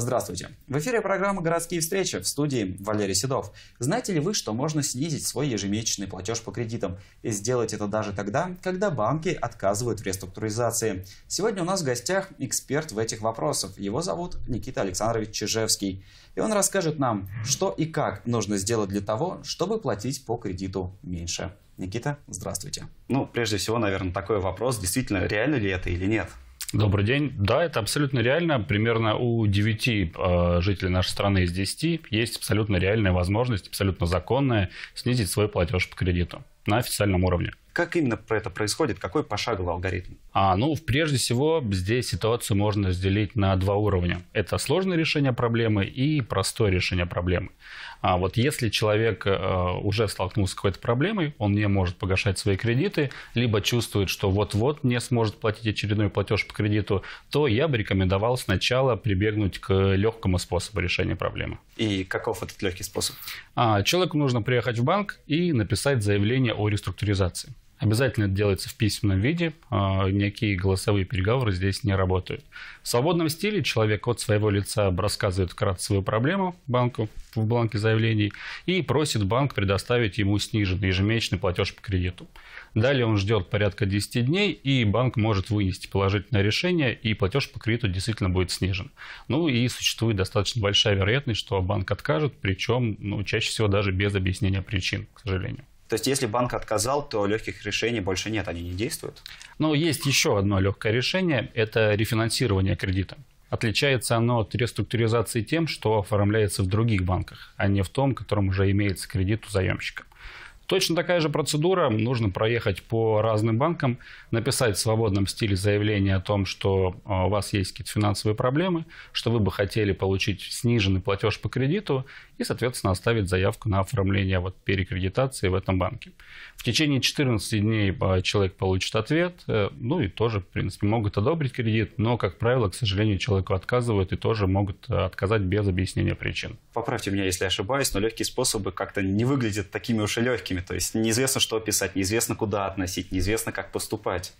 Здравствуйте. В эфире программа «Городские встречи» в студии Валерий Седов. Знаете ли вы, что можно снизить свой ежемесячный платеж по кредитам и сделать это даже тогда, когда банки отказывают в реструктуризации? Сегодня у нас в гостях эксперт в этих вопросах. Его зовут Никита Александрович Чижевский. И он расскажет нам, что и как нужно сделать для того, чтобы платить по кредиту меньше. Никита, здравствуйте. Ну, прежде всего, наверное, такой вопрос, действительно, реально ли это или нет? Добрый день. Да, это абсолютно реально. Примерно у 9 э, жителей нашей страны из 10 есть абсолютно реальная возможность, абсолютно законная, снизить свой платеж по кредиту на официальном уровне. Как именно это происходит? Какой пошаговый алгоритм? А, ну, прежде всего, здесь ситуацию можно разделить на два уровня. Это сложное решение проблемы и простое решение проблемы. А вот если человек а, уже столкнулся с какой-то проблемой, он не может погашать свои кредиты, либо чувствует, что вот-вот не сможет платить очередной платеж по кредиту, то я бы рекомендовал сначала прибегнуть к легкому способу решения проблемы. И каков этот легкий способ? А, человеку нужно приехать в банк и написать заявление о реструктуризации. Обязательно это делается в письменном виде, а, никакие голосовые переговоры здесь не работают. В свободном стиле человек от своего лица рассказывает вкратце свою проблему банку в бланке заявлений и просит банк предоставить ему сниженный ежемесячный платеж по кредиту. Далее он ждет порядка 10 дней, и банк может вынести положительное решение, и платеж по кредиту действительно будет снижен. Ну и существует достаточно большая вероятность, что банк откажет, причем ну, чаще всего даже без объяснения причин, к сожалению. То есть, если банк отказал, то легких решений больше нет, они не действуют. Ну, есть еще одно легкое решение – это рефинансирование кредита. Отличается оно от реструктуризации тем, что оформляется в других банках, а не в том, котором уже имеется кредит у заемщика. Точно такая же процедура. Нужно проехать по разным банкам, написать в свободном стиле заявление о том, что а, у вас есть какие-то финансовые проблемы, что вы бы хотели получить сниженный платеж по кредиту и, соответственно, оставить заявку на оформление вот перекредитации в этом банке. В течение 14 дней а, человек получит ответ, э, ну и тоже, в принципе, могут одобрить кредит, но, как правило, к сожалению, человеку отказывают и тоже могут э, отказать без объяснения причин. Поправьте меня, если ошибаюсь, но легкие способы как-то не выглядят такими уж и легкими время. То есть неизвестно, что писать, неизвестно, куда относить, неизвестно, как поступать.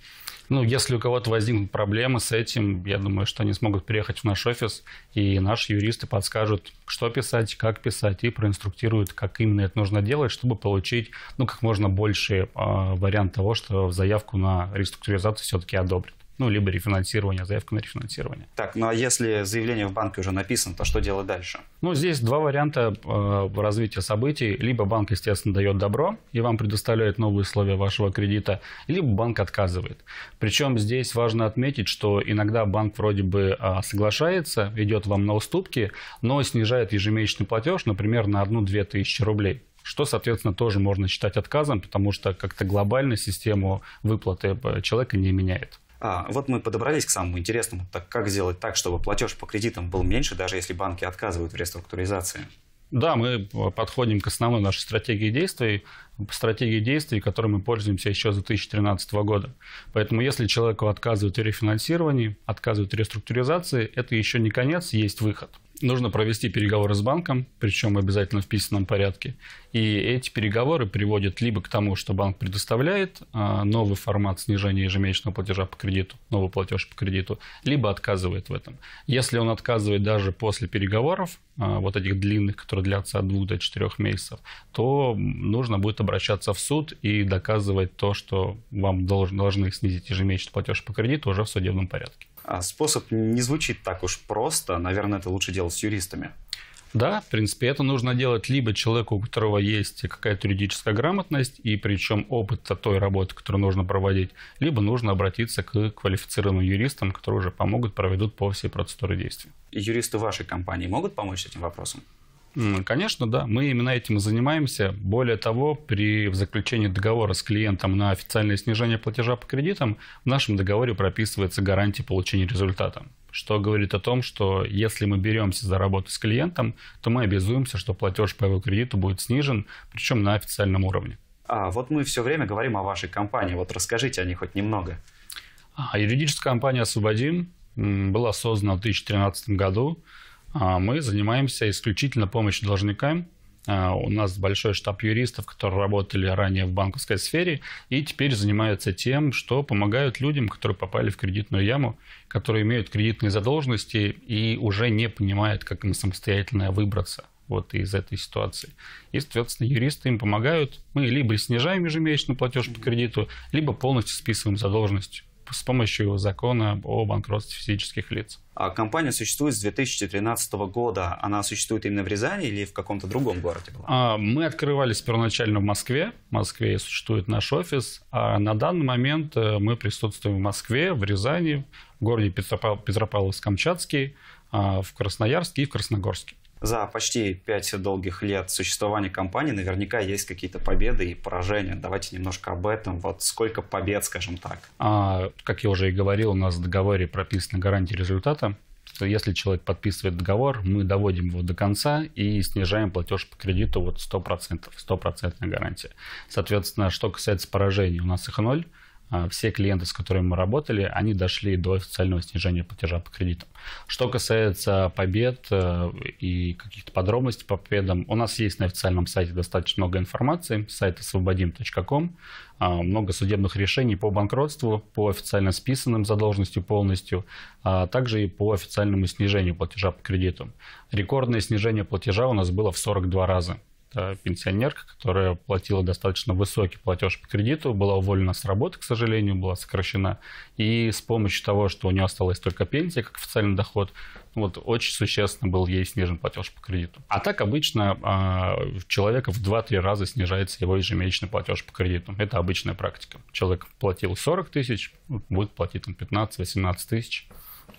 Ну, если у кого-то возникнут проблемы с этим, я думаю, что они смогут приехать в наш офис, и наши юристы подскажут, что писать, как писать, и проинструктируют, как именно это нужно делать, чтобы получить ну, как можно больше э, вариант того, что заявку на реструктуризацию все-таки одобрят ну, либо рефинансирование, заявка на рефинансирование. Так, ну а если заявление в банке уже написано, то что делать дальше? Ну, здесь два варианта э, развития событий. Либо банк, естественно, дает добро и вам предоставляет новые условия вашего кредита, либо банк отказывает. Причем здесь важно отметить, что иногда банк вроде бы э, соглашается, идет вам на уступки, но снижает ежемесячный платеж, например, на 1-2 тысячи рублей что, соответственно, тоже можно считать отказом, потому что как-то глобально систему выплаты э, человека не меняет. А, вот мы подобрались к самому интересному. Так как сделать так, чтобы платеж по кредитам был меньше, даже если банки отказывают в реструктуризации? Да, мы подходим к основной нашей стратегии действий, стратегии действий, которой мы пользуемся еще с 2013 года. Поэтому если человеку отказывают в рефинансировании, отказывают в реструктуризации, это еще не конец, есть выход нужно провести переговоры с банком, причем обязательно в писанном порядке. И эти переговоры приводят либо к тому, что банк предоставляет а, новый формат снижения ежемесячного платежа по кредиту, новый платеж по кредиту, либо отказывает в этом. Если он отказывает даже после переговоров, а, вот этих длинных, которые длятся от двух до четырех месяцев, то нужно будет обращаться в суд и доказывать то, что вам должны снизить ежемесячный платеж по кредиту уже в судебном порядке. А способ не звучит так уж просто. Наверное, это лучше делать с юристами. Да, в принципе, это нужно делать либо человеку, у которого есть какая-то юридическая грамотность, и причем опыт той работы, которую нужно проводить, либо нужно обратиться к квалифицированным юристам, которые уже помогут, проведут по всей процедуре действий. Юристы вашей компании могут помочь с этим вопросом? Конечно, да, мы именно этим и занимаемся. Более того, при заключении договора с клиентом на официальное снижение платежа по кредитам в нашем договоре прописывается гарантия получения результата, что говорит о том, что если мы беремся за работу с клиентом, то мы обязуемся, что платеж по его кредиту будет снижен, причем на официальном уровне. А вот мы все время говорим о вашей компании, вот расскажите о ней хоть немного. А, юридическая компания «Освободим» была создана в 2013 году а мы занимаемся исключительно помощью должникам. А, у нас большой штаб юристов, которые работали ранее в банковской сфере и теперь занимаются тем, что помогают людям, которые попали в кредитную яму, которые имеют кредитные задолженности и уже не понимают, как им самостоятельно выбраться вот из этой ситуации. И, соответственно, юристы им помогают. Мы либо снижаем ежемесячный платеж по кредиту, либо полностью списываем задолженность с помощью закона о банкротстве физических лиц. А компания существует с 2013 года. Она существует именно в Рязани или в каком-то другом городе? Была? А, мы открывались первоначально в Москве. В Москве существует наш офис. А на данный момент э, мы присутствуем в Москве, в Рязани, в городе Петропав... Петропавловск-Камчатский, а, в Красноярске и в Красногорске за почти пять долгих лет существования компании наверняка есть какие-то победы и поражения. Давайте немножко об этом. Вот сколько побед, скажем так. А, как я уже и говорил, у нас в договоре прописана гарантия результата. Что если человек подписывает договор, мы доводим его до конца и снижаем платеж по кредиту вот 100%, 100% гарантия. Соответственно, что касается поражений, у нас их ноль. А, все клиенты, с которыми мы работали, они дошли до официального снижения платежа по кредитам. Что касается побед э, и каких-то подробностей по победам, у нас есть на официальном сайте достаточно много информации, сайт освободим.ком, а, много судебных решений по банкротству, по официально списанным задолженностью полностью, а также и по официальному снижению платежа по кредиту. Рекордное снижение платежа у нас было в 42 раза. Это пенсионерка, которая платила достаточно высокий платеж по кредиту, была уволена с работы, к сожалению, была сокращена. И с помощью того, что у нее осталась только пенсия, как официальный доход, вот очень существенно был ей снижен платеж по кредиту. А так обычно э, а, человека в 2-3 раза снижается его ежемесячный платеж по кредиту. Это обычная практика. Человек платил 40 тысяч, будет платить там 15-18 тысяч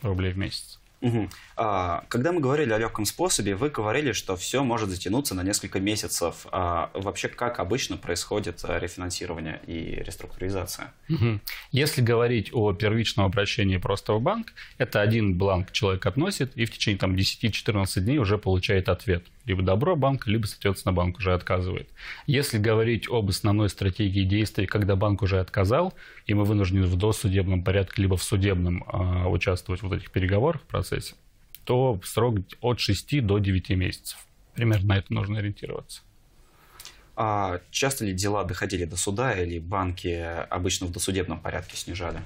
рублей в месяц. Угу. А, когда мы говорили о легком способе, вы говорили, что все может затянуться на несколько месяцев. А вообще, как обычно происходит а, рефинансирование и реструктуризация? Угу. Если говорить о первичном обращении просто в банк, это один бланк человек относит и в течение там, 10-14 дней уже получает ответ либо добро банка, либо, соответственно, банк уже отказывает. Если говорить об основной стратегии действий, когда банк уже отказал, и мы вынуждены в досудебном порядке, либо в судебном а, участвовать в этих переговорах в процессе, то срок от 6 до 9 месяцев. Примерно на это нужно ориентироваться. А часто ли дела доходили до суда или банки обычно в досудебном порядке снижали?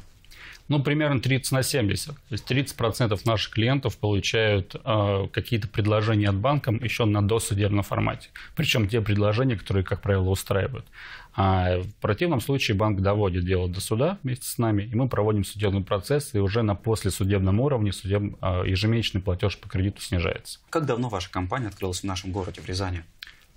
ну, примерно 30 на 70. То есть 30% наших клиентов получают э, какие-то предложения от банка еще на досудебном формате. Причем те предложения, которые, как правило, устраивают. А в противном случае банк доводит дело до суда вместе с нами, и мы проводим судебный процесс, и уже на послесудебном уровне судеб, э, ежемесячный платеж по кредиту снижается. Как давно ваша компания открылась в нашем городе, в Рязани?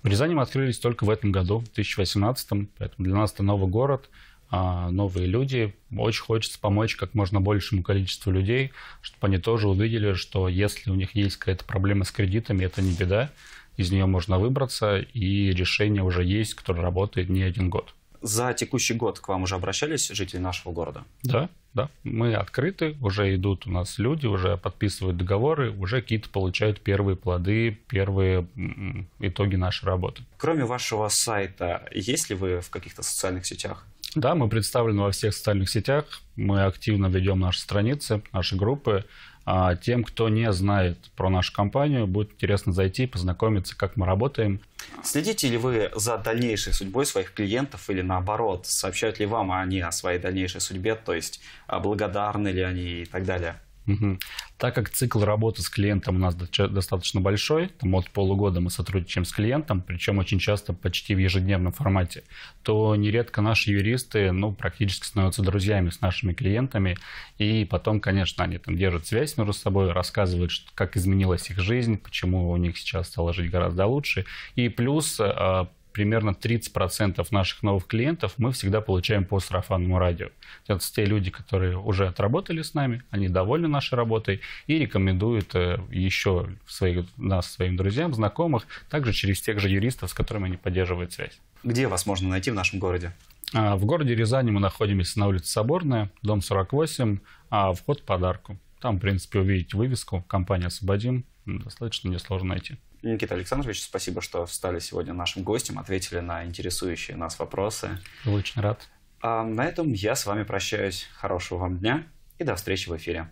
В Рязани мы открылись только в этом году, в 2018, поэтому для нас это новый город – а, новые люди. Очень хочется помочь как можно большему количеству людей, чтобы они тоже увидели, что если у них есть какая-то проблема с кредитами, это не беда, из нее можно выбраться, и решение уже есть, которое работает не один год. За текущий год к вам уже обращались жители нашего города? Да да, мы открыты, уже идут у нас люди, уже подписывают договоры, уже какие-то получают первые плоды, первые итоги нашей работы. Кроме вашего сайта, есть ли вы в каких-то социальных сетях? Да, мы представлены во всех социальных сетях, мы активно ведем наши страницы, наши группы, а тем, кто не знает про нашу компанию, будет интересно зайти, познакомиться, как мы работаем. Следите ли вы за дальнейшей судьбой своих клиентов или наоборот? Сообщают ли вам они о своей дальнейшей судьбе? То есть а, благодарны ли они и так далее? Угу. Так как цикл работы с клиентом у нас достаточно большой, там от полугода мы сотрудничаем с клиентом, причем очень часто почти в ежедневном формате, то нередко наши юристы ну, практически становятся друзьями с нашими клиентами, и потом, конечно, они там держат связь между собой, рассказывают, как изменилась их жизнь, почему у них сейчас стало жить гораздо лучше, и плюс а, примерно 30% наших новых клиентов мы всегда получаем по сарафанному радио. Это те люди, которые уже отработали с нами, они довольны нашей работой и рекомендуют э, еще своих, нас своим друзьям, знакомых, также через тех же юристов, с которыми они поддерживают связь. Где вас можно найти в нашем городе? А, в городе Рязани мы находимся на улице Соборная, дом 48, а вход в подарку. Там, в принципе, увидеть вывеску «Компания «Освободим» достаточно несложно найти. Никита Александрович, спасибо, что стали сегодня нашим гостем, ответили на интересующие нас вопросы. Очень рад. А на этом я с вами прощаюсь. Хорошего вам дня и до встречи в эфире.